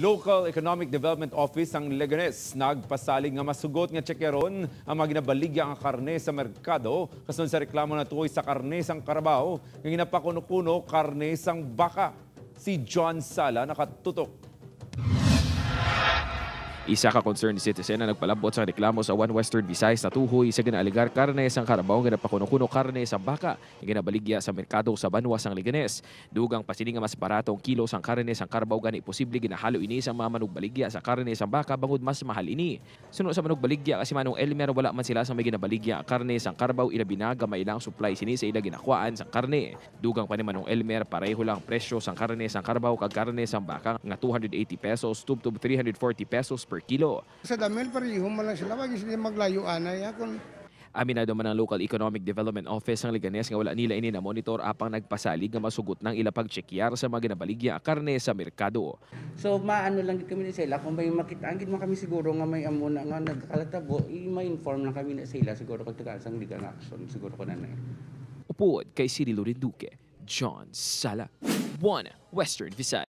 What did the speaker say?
Local Economic Development Office ang Leganes nagpasaling nga masugot nga tsekeron ang mga ginabaligya ang karne sa merkado kasun sa reklamo na tuoy sa karne sang Carabao nga ginapakuno-kuno karne sang baka. Si John Sala nakatutok isa ka concerned citizen na nagpalabot sa reklamo sa One Western Visayas na tuhoy sa ginaaligar karne sa karabaw nga napakuno karne sa baka nga ginabaligya sa merkado sa Banwa sang Liganes. Dugang pasiling mas barato ang kilo sang karne sang karabaw gani posible ginahalo ini sa mga manugbaligya sa karne sang baka bangod mas mahal ini. Suno sa manugbaligya kasi manong Elmer wala man sila sa may ginabaligya karne sang karabaw ila binaga mailang supply sini sa ila ginakuan sang karne. Dugang pa ni manong Elmer pareho lang presyo sang karne sang karabaw kag karne sang baka nga 280 pesos tubtob 340 pesos per per kilo. Sa damel, pareho man lang sila. Wag sila maglayuan na yakon. Aminado man ang Local Economic Development Office ng Liganes nga wala nila ini na monitor apang nagpasalig nga masugot ng ila checkyar sa mga ginabaligya karne sa merkado. So maano lang gid kami ni sila kung may makita ang gid man kami siguro nga may amo na nga nagkalatabo, i-inform lang kami na sila siguro pag tagaan ligang action siguro ko na na. Upod kay Cirilo Rinduque, John Sala, 1 Western Visayas.